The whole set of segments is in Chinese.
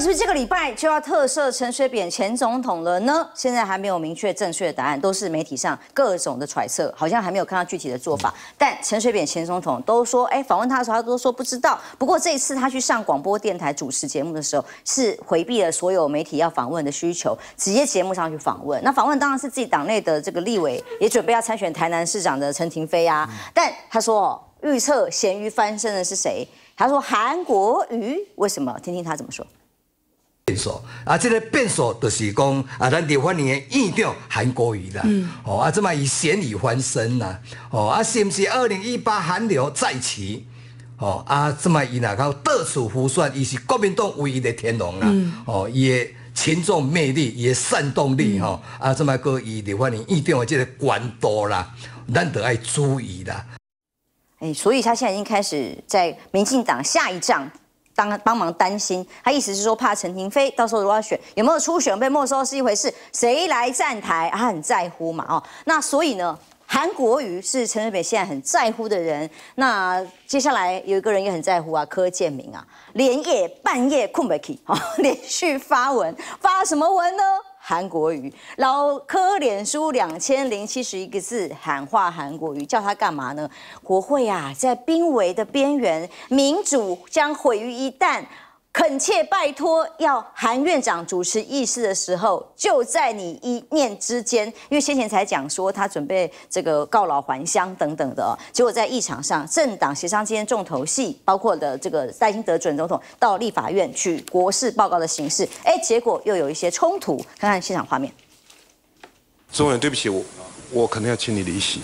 是不是这个礼拜就要特赦陈水扁前总统了呢？现在还没有明确正确的答案，都是媒体上各种的揣测，好像还没有看到具体的做法。但陈水扁前总统都说，哎，访问他的时候，他都说不知道。不过这一次他去上广播电台主持节目的时候，是回避了所有媒体要访问的需求，直接节目上去访问。那访问当然是自己党内的这个立委，也准备要参选台南市长的陈廷飞啊。但他说预测咸鱼翻身的是谁？他说韩国瑜。为什么？听听他怎么说。变数，啊，这个变数就是讲，啊，咱台湾人一定调韩国瑜啦，哦，啊，这么以咸鱼翻身啦，哦，啊，是不是二零一八韩流再起，哦，啊，这么以那个得处胡算，伊是国民党唯一的天龙啦，哦，也群众魅力，也煽动力，吼，啊，这么个以刘湾年一定要这个官多啦，咱得要注意啦。哎，所以他现在已经开始在民进党下一仗。当帮忙担心，他意思是说怕陈婷飞到时候如果要选，有没有初选被没收是一回事，谁来站台，他很在乎嘛，哦，那所以呢，韩国瑜是陈水扁现在很在乎的人，那接下来有一个人也很在乎啊，柯建明啊，连夜半夜困不起，哦，连续发文，发什么文呢？韩国语老科脸书两千零七十一个字喊话韩国语叫他干嘛呢？国会啊，在濒危的边缘，民主将毁于一旦。恳切拜托，要韩院长主持议事的时候，就在你一念之间。因为先前才讲说他准备这个告老还乡等等的，结果在议场上，政党协商今天重头戏，包括的这个戴金德准总统到立法院去国事报告的形式，哎，结果又有一些冲突。看看现场画面，总统，对不起，我我可能要请你离席。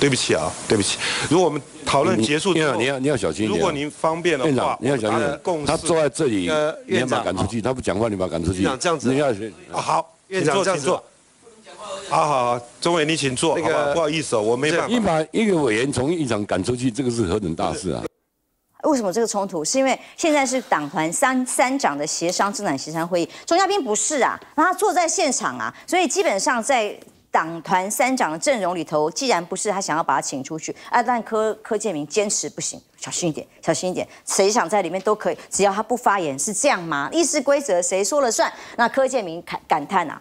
对不起啊，对不起。如果我们讨论结束，院要你要你要小心一点。如果您方便的话，院长的共识，他坐在这里，你要把赶出去。他不讲话，你把赶出去。院长这样子，你要好，院长这样坐。好好好，钟伟，你请坐，那个不好意思，我没办法。一把一个委员从议长赶出去，这个是何等大事啊？为什么这个冲突？是因为现在是党团三三长的协商，政党协商会议，钟嘉宾不是啊，他坐在现场啊，所以基本上在。党团三长的阵容里头，既然不是他想要把他请出去，啊，但柯柯建明坚持不行，小心一点，小心一点，谁想在里面都可以，只要他不发言，是这样吗？议事规则谁说了算？那柯建明感感叹啊，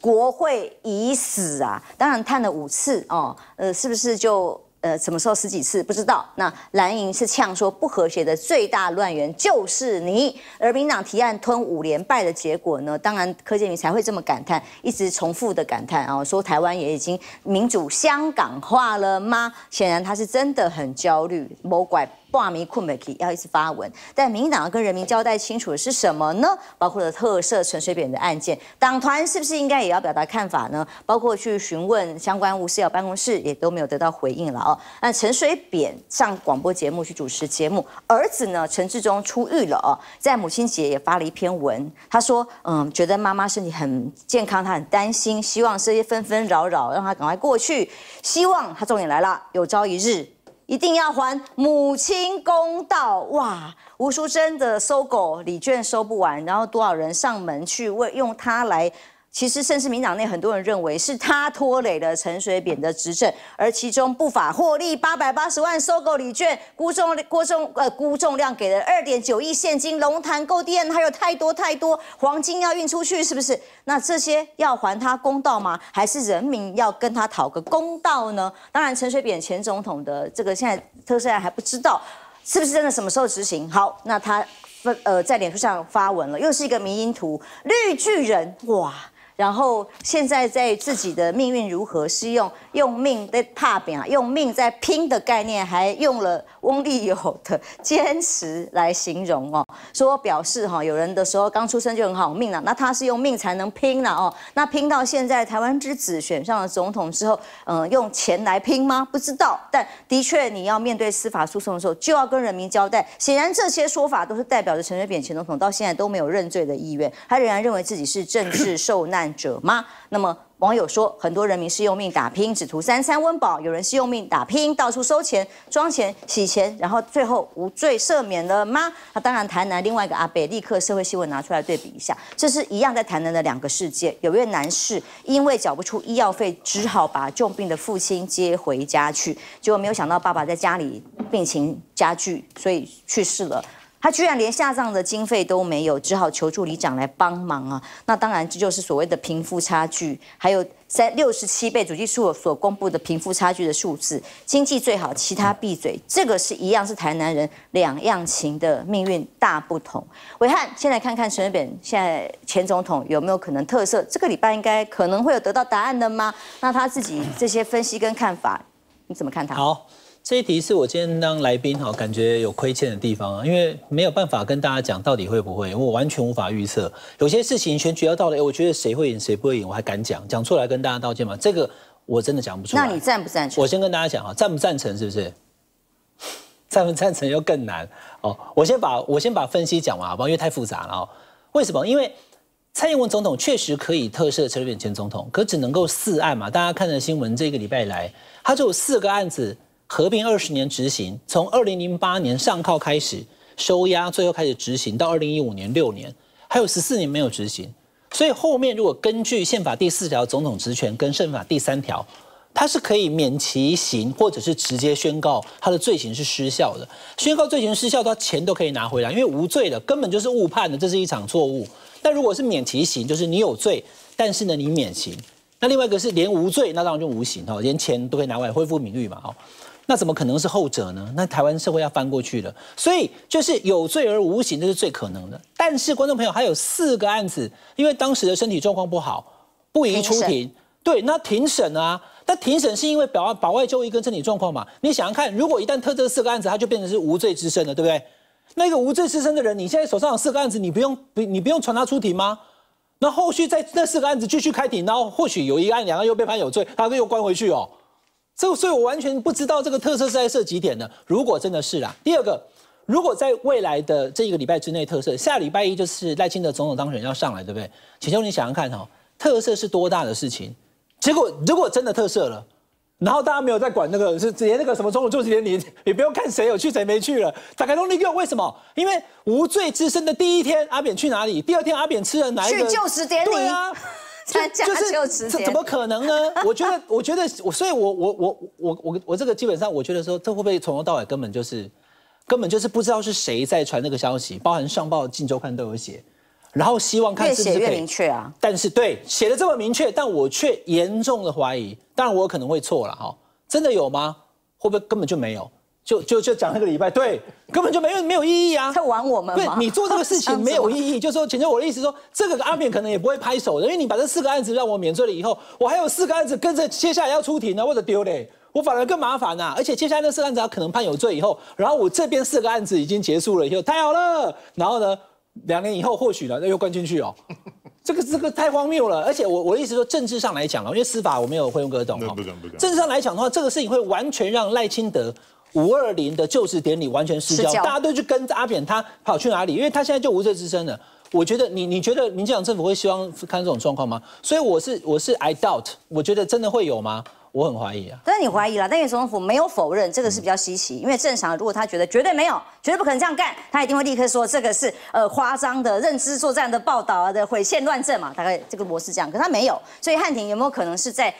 国会已死啊！当然叹了五次哦，呃，是不是就？呃，什么时候十几次不知道？那蓝营是呛说不和谐的最大乱源就是你，而民党提案吞五连败的结果呢？当然柯建明才会这么感叹，一直重复的感叹啊，说台湾也已经民主香港化了吗？显然他是真的很焦虑，莫怪。罢免库美基要一次发文，但民进党要跟人民交代清楚的是什么呢？包括了特赦陈水扁的案件，党团是不是应该也要表达看法呢？包括去询问相关吴思耀办公室，也都没有得到回应了哦。那陈水扁上广播节目去主持节目，儿子呢陈志忠出狱了哦，在母亲节也发了一篇文，他说嗯，觉得妈妈身体很健康，他很担心，希望这些纷纷扰扰让他赶快过去，希望他终于来了，有朝一日。一定要还母亲公道哇！吴淑珍的搜狗礼券收不完，然后多少人上门去为用它来？其实，甚至民党内很多人认为是他拖累了陈水扁的执政，而其中不法获利八百八十万，收购礼券，估重估重呃估重量给了二点九亿现金，龙潭购电还有太多太多黄金要运出去，是不是？那这些要还他公道吗？还是人民要跟他讨个公道呢？当然，陈水扁前总统的这个现在特赦案还不知道是不是真的，什么时候执行？好，那他呃在脸书上发文了，又是一个迷因图，绿巨人哇！然后现在在自己的命运如何，是用用命在踏扁啊，用命在拼的概念，还用了翁立友的坚持来形容哦，说表示哈，有人的时候刚出生就很好命了，那他是用命才能拼了哦，那拼到现在台湾之子选上了总统之后，嗯，用钱来拼吗？不知道，但的确你要面对司法诉讼的时候，就要跟人民交代。显然这些说法都是代表着陈水扁前总统到现在都没有认罪的意愿，他仍然认为自己是政治受难。者吗？那么网友说，很多人民是用命打拼，只图三餐温饱；有人是用命打拼，到处收钱、装钱、洗钱，然后最后无罪赦免了吗？那当然，台南另外一个阿北立刻社会新闻拿出来对比一下，这是一样在台南的两个世界。有位男士因为缴不出医药费，只好把重病的父亲接回家去，结果没有想到爸爸在家里病情加剧，所以去世了。他居然连下葬的经费都没有，只好求助里长来帮忙啊！那当然，这就是所谓的贫富差距，还有三六十七倍主计数所公布的贫富差距的数字。经济最好，其他闭嘴。这个是一样，是台南人两样情的命运大不同。伟汉，先来看看陈水扁现在前总统有没有可能特色？这个礼拜应该可能会有得到答案的吗？那他自己这些分析跟看法，你怎么看他？好。这一题是我今天当来宾哈，感觉有亏欠的地方啊，因为没有办法跟大家讲到底会不会，因为我完全无法预测。有些事情选举要到了，我觉得谁会赢谁不会赢，我还敢讲，讲出来跟大家道歉吗？这个我真的讲不出来。那你赞不赞成？我先跟大家讲哈，赞不赞成是不是？赞不赞成又更难哦。我先把我先把分析讲完好不好？因为太复杂了哦。为什么？因为蔡英文总统确实可以特赦陈水扁前总统，可只能够四案嘛。大家看的新闻，这个礼拜来，他就四个案子。合并二十年执行，从二零零八年上靠开始收押，最后开始执行到二零一五年六年，还有十四年没有执行。所以后面如果根据宪法第四条总统职权跟宪法第三条，他是可以免其刑，或者是直接宣告他的罪行是失效的。宣告罪行失效，他钱都可以拿回来，因为无罪的根本就是误判的，这是一场错误。但如果是免其刑，就是你有罪，但是呢你免刑。那另外一个是连无罪，那当然就无刑哈，连钱都可以拿回来，恢复名誉嘛哈。那怎么可能是后者呢？那台湾社会要翻过去了，所以就是有罪而无刑，这是最可能的。但是观众朋友，还有四个案子，因为当时的身体状况不好，不宜出庭。对，那庭审啊，那庭审是因为保外保外就医跟身体状况嘛。你想想看，如果一旦特这四个案子，他就变成是无罪之身了，对不对？那个无罪之身的人，你现在手上有四个案子，你不用不你不用传他出庭吗？那后续在那四个案子继续开庭，然后或许有一个案、两个又被判有罪，他又关回去哦。这，所以我完全不知道这个特色是在设几点呢。如果真的是啦，第二个，如果在未来的这一个礼拜之内特色，下礼拜一就是赖清德总统当选要上来，对不对？请求你想想看哈，特色是多大的事情？结果如果真的特色了，然后大家没有在管那个是直接那个什么中午就是典礼，也不用看谁有去谁没去了。打开《r u 用为什么？因为无罪之身的第一天，阿扁去哪里？第二天阿扁吃人来着？去就职典礼。真 就是，怎么可能呢？我觉得，我觉得，我所以，我我我我我我这个基本上，我觉得说，这会不会从头到尾根本就是，根本就是不知道是谁在传那个消息，包含上报《镜周刊》都有写，然后希望看是字可以明确啊。但是对写的这么明确，但我却严重的怀疑。当然我可能会错了哈，真的有吗？会不会根本就没有？就就就讲那个礼拜，对，根本就没有没有意义啊！在玩我们？不，你做这个事情 没有意义。就说，请求我的意思说，这个阿扁可能也不会拍手的，因为你把这四个案子让我免罪了以后，我还有四个案子跟着接下来要出庭啊，或者丢嘞，我反而更麻烦呐。而且接下来那四个案子可能判有罪以后，然后我这边四个案子已经结束了以后，太好了。然后呢，两年以后或许呢又关进去哦。这个这个太荒谬了。而且我我的意思说，政治上来讲了，因为司法我没有会用各种哈，不敢不敢。政治上来讲的话，这个事情会完全让赖清德。五二零的就职典礼完全失焦，大家都去跟阿扁，他跑去哪里？因为他现在就无罪之身了。我觉得你你觉得民进党政府会希望看这种状况吗？所以我是我是 I doubt，我觉得真的会有吗？我很怀疑啊。但是你怀疑了，但总统府没有否认，这个是比较稀奇。因为正常如果他觉得绝对没有，绝对不可能这样干，他一定会立刻说这个是呃夸张的认知作战的报道啊的毁线乱政嘛，大概这个模式这样。可他没有，所以汉庭有没有可能是在？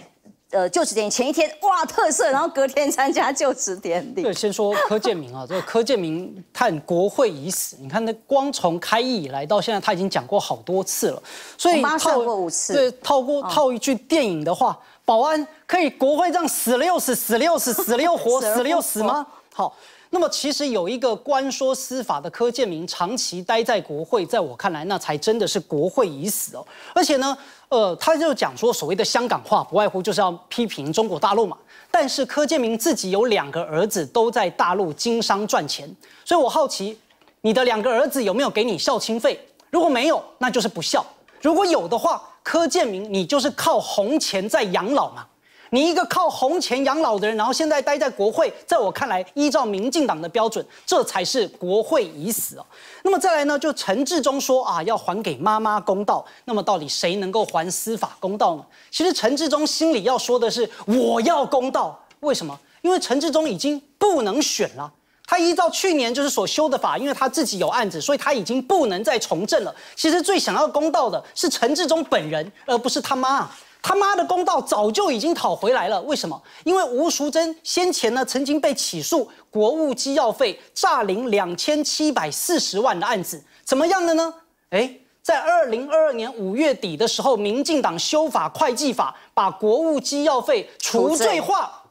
呃，就职典礼前一天，哇，特色，然后隔天参加就职典礼。对，先说柯建明啊，这个柯建明叹国会已死，你看那光从开议以来到现在，他已经讲过好多次了，所以套过五次。对，套过套一句电影的话，保安可以国会这样死了又死，死了又死，死了又活，死了又死吗？好。那么其实有一个官说司法的柯建明长期待在国会，在我看来那才真的是国会已死哦。而且呢，呃，他就讲说所谓的香港话不外乎就是要批评中国大陆嘛。但是柯建明自己有两个儿子都在大陆经商赚钱，所以我好奇你的两个儿子有没有给你孝亲费？如果没有，那就是不孝；如果有的话，柯建明你就是靠红钱在养老嘛。你一个靠红钱养老的人，然后现在待在国会，在我看来，依照民进党的标准，这才是国会已死哦。那么再来呢？就陈志忠说啊，要还给妈妈公道。那么到底谁能够还司法公道呢？其实陈志忠心里要说的是，我要公道。为什么？因为陈志忠已经不能选了。他依照去年就是所修的法，因为他自己有案子，所以他已经不能再从政了。其实最想要公道的是陈志忠本人，而不是他妈。他妈的公道早就已经讨回来了，为什么？因为吴淑珍先前呢曾经被起诉国务机要费诈领两千七百四十万的案子，怎么样的呢？哎，在二零二二年五月底的时候，民进党修法会计法，把国务机要费除罪化，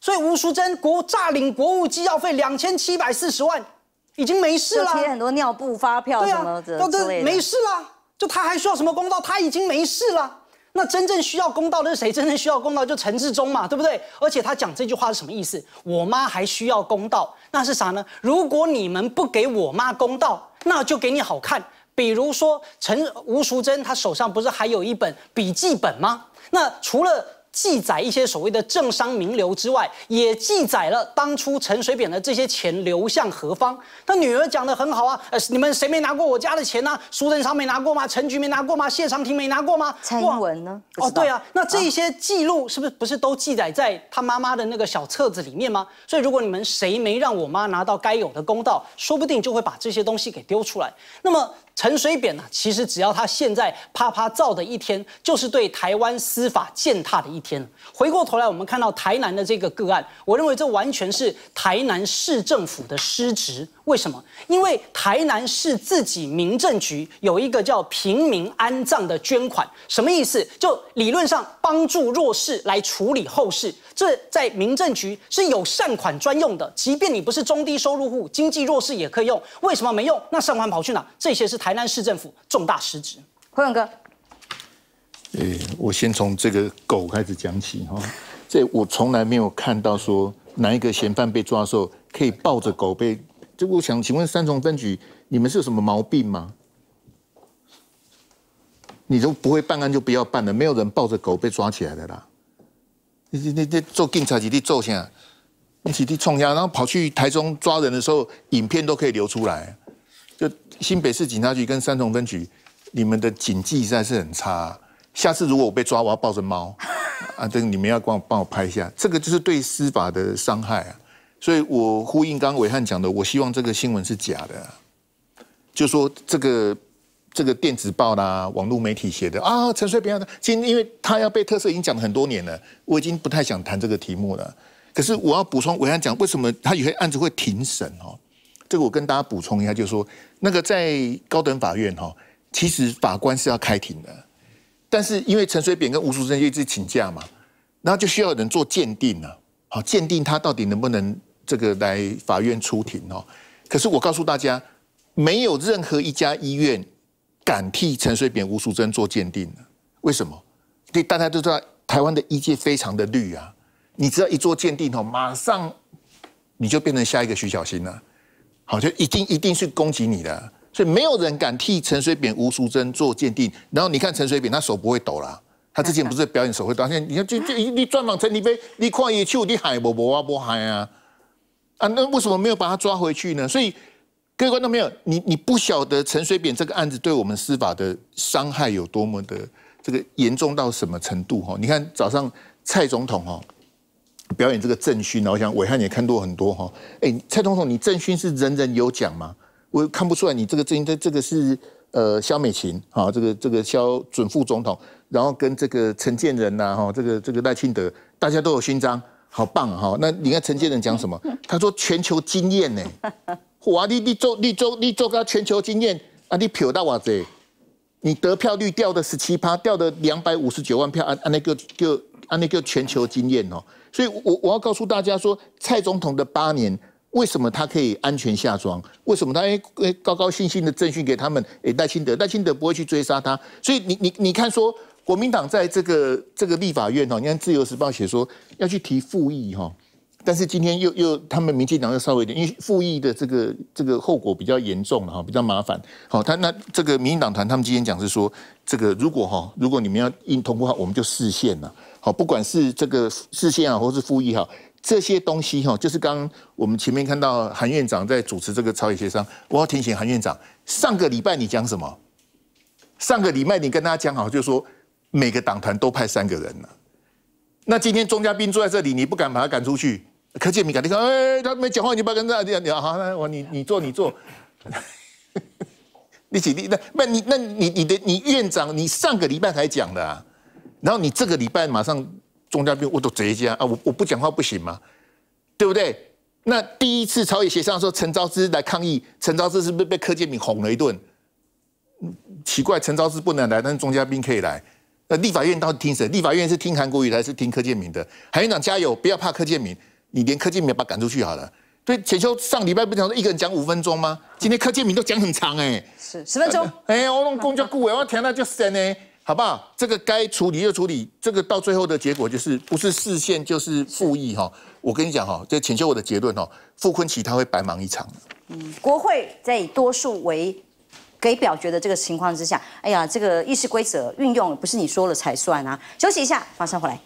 所以吴淑珍国诈领国务机要费两千七百四十万已经没事了。贴很多尿布发票什么的之类没事了。就他还需要什么公道？他已经没事了。那真正需要公道的是谁？真正需要公道就陈志忠嘛，对不对？而且他讲这句话是什么意思？我妈还需要公道，那是啥呢？如果你们不给我妈公道，那就给你好看。比如说陈吴淑珍，她手上不是还有一本笔记本吗？那除了。记载一些所谓的政商名流之外，也记载了当初陈水扁的这些钱流向何方。他女儿讲的很好啊，呃，你们谁没拿过我家的钱呢？苏贞昌没拿过吗？陈菊没拿过吗？谢长廷没拿过吗？蔡英文呢？哦，对啊，那这些记录是不是不是都记载在他妈妈的那个小册子里面吗？所以如果你们谁没让我妈拿到该有的公道，说不定就会把这些东西给丢出来。那么陈水扁呢？其实只要他现在啪啪造的一天，就是对台湾司法践踏的一。天，回过头来我们看到台南的这个个案，我认为这完全是台南市政府的失职。为什么？因为台南市自己民政局有一个叫平民安葬的捐款，什么意思？就理论上帮助弱势来处理后事，这在民政局是有善款专用的，即便你不是中低收入户、经济弱势也可以用。为什么没用？那善款跑去哪？这些是台南市政府重大失职。辉文哥。哎，我先从这个狗开始讲起哈。这我从来没有看到说哪一个嫌犯被抓的时候可以抱着狗被。这我想请问三重分局，你们是什么毛病吗？你都不会办案就不要办了，没有人抱着狗被抓起来的啦。那那那做警察几做揍下，几滴冲下，然后跑去台中抓人的时候，影片都可以流出来。就新北市警察局跟三重分局，你们的警纪实在是很差。下次如果我被抓，我要抱着猫 啊！这个你们要帮我帮我拍一下，这个就是对司法的伤害啊！所以我呼应刚刚伟汉讲的，我希望这个新闻是假的，就说这个这个电子报啦、网络媒体写的啊，陈水扁的。今因为他要被特色，已经讲了很多年了，我已经不太想谈这个题目了。可是我要补充伟汉讲，为什么他有些案子会庭审哦？这个我跟大家补充一下，就是说那个在高等法院哈，其实法官是要开庭的。但是因为陈水扁跟吴淑珍一直请假嘛，然后就需要人做鉴定了，好鉴定他到底能不能这个来法院出庭哦。可是我告诉大家，没有任何一家医院敢替陈水扁、吴淑珍做鉴定的，为什么？对大家都知道，台湾的医界非常的绿啊，你只要一做鉴定哦，马上你就变成下一个徐小新了，好就一定一定是攻击你的。所以没有人敢替陈水扁、吴淑珍做鉴定。然后你看陈水扁，他手不会抖啦，他之前不是表演手会抖？现在你看，就就你撞到陈立飞，你快点去你喊海我啊我喊海啊！啊，那为什么没有把他抓回去呢？所以各位观众朋友，你你不晓得陈水扁这个案子对我们司法的伤害有多么的这个严重到什么程度？哈，你看早上蔡总统哈表演这个政训，我想伟汉也看多很多哈。哎，蔡总统，你政训是人人有奖吗？我看不出来，你这个证这这个是呃肖美琴啊，这个这个肖准副总统，然后跟这个陈建仁呐哈，这个这个赖清德，大家都有勋章，好棒哈。那你看陈建仁讲什么？他说全球经验呢，哇，你你做你做你做个全球经验啊，你飘到我这，你得票率掉的十七趴，掉的两百五十九万票啊啊那个就啊那个全球经验哦，所以我我要告诉大家说，蔡总统的八年。为什么他可以安全下庄？为什么他诶诶高高兴兴的赠训给他们？诶戴新德戴新德不会去追杀他。所以你你你看说国民党在这个这个立法院哈，你看自由时报写说要去提复议哈，但是今天又又他们民进党又稍微一点，因为复议的这个这个后果比较严重了哈，比较麻烦。好，他那这个民进党团他们今天讲是说，这个如果哈，如果你们要硬通过，我们就示宪了。好，不管是这个示宪啊，或是复议哈。这些东西哈，就是刚我们前面看到韩院长在主持这个朝野协商。我要提醒韩院长，上个礼拜你讲什么？上个礼拜你跟大家讲好，就是说每个党团都派三个人了。那今天钟嘉宾坐在这里，你不敢把他赶出去？柯建明敢？你说，哎，他没讲话，你不要跟这样。你好，那我你你坐你坐。你起立？那那你那你你的你院长，你上个礼拜才讲的，啊，然后你这个礼拜马上？钟嘉宾我都直接讲啊，我我不讲话不行吗？对不对？那第一次朝野协商的时候，陈昭之来抗议，陈昭之是不是被柯建铭哄了一顿？奇怪，陈昭之不能来，但是钟嘉宾可以来。那立法院到底听谁？立法院是听韩国语还是听柯建铭的？韩院长加油，不要怕柯建铭，你连柯建铭把赶出去好了。对，浅秋上礼拜不讲说一个人讲五分钟吗？今天柯建铭都讲很长哎，是十分钟。哎呀，我弄公交顾问，我填那就深哎。好不好？这个该处理就处理，这个到最后的结果就是不是释宪就是复议哈。我跟你讲哈，这请求我的结论哈，傅昆萁他会白忙一场嗯，国会在以多数为给表决的这个情况之下，哎呀，这个议事规则运用不是你说了才算啊。休息一下，马上回来。